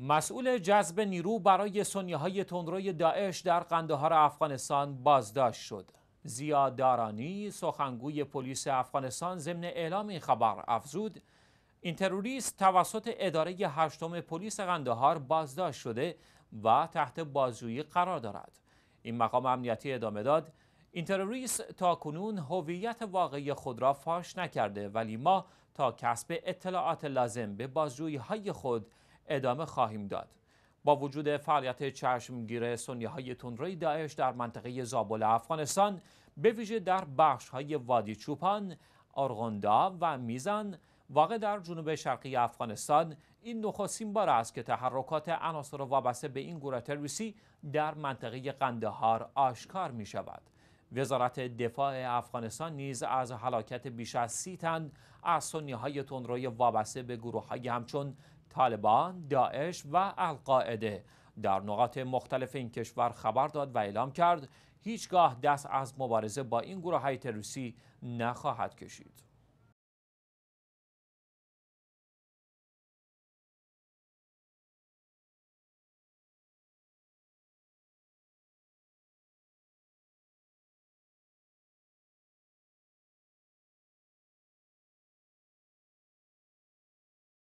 مسئول جذب نیرو برای های تندروی داعش در قندهار افغانستان بازداشت شد. زیادارانی سخنگوی پلیس افغانستان ضمن اعلام این خبر افزود این تروریست توسط اداره هشتم پلیس قندهار بازداشت شده و تحت بازجویی قرار دارد. این مقام امنیتی ادامه داد این تروریست تا کنون هویت واقعی خود را فاش نکرده ولی ما تا کسب اطلاعات لازم به بازجویی های خود ادامه خواهیم داد با وجود فعالیت چشمگیر سنیه های تندروی داعش در منطقه زابل افغانستان به ویژه در بخش های وادی چوپان، آرغندا و میزان واقع در جنوب شرقی افغانستان این نخستین بار است که تحرکات عناصر وابسته به این گروه تروریستی در منطقه قندهار آشکار می شود. وزارت دفاع افغانستان نیز از حلاکت بیش از سی تن از سنی های تندروی وابسته به گروه های همچون طالبان، داعش و القاعده در نقاط مختلف این کشور خبر داد و اعلام کرد هیچگاه دست از مبارزه با این گروه های تروریستی نخواهد کشید.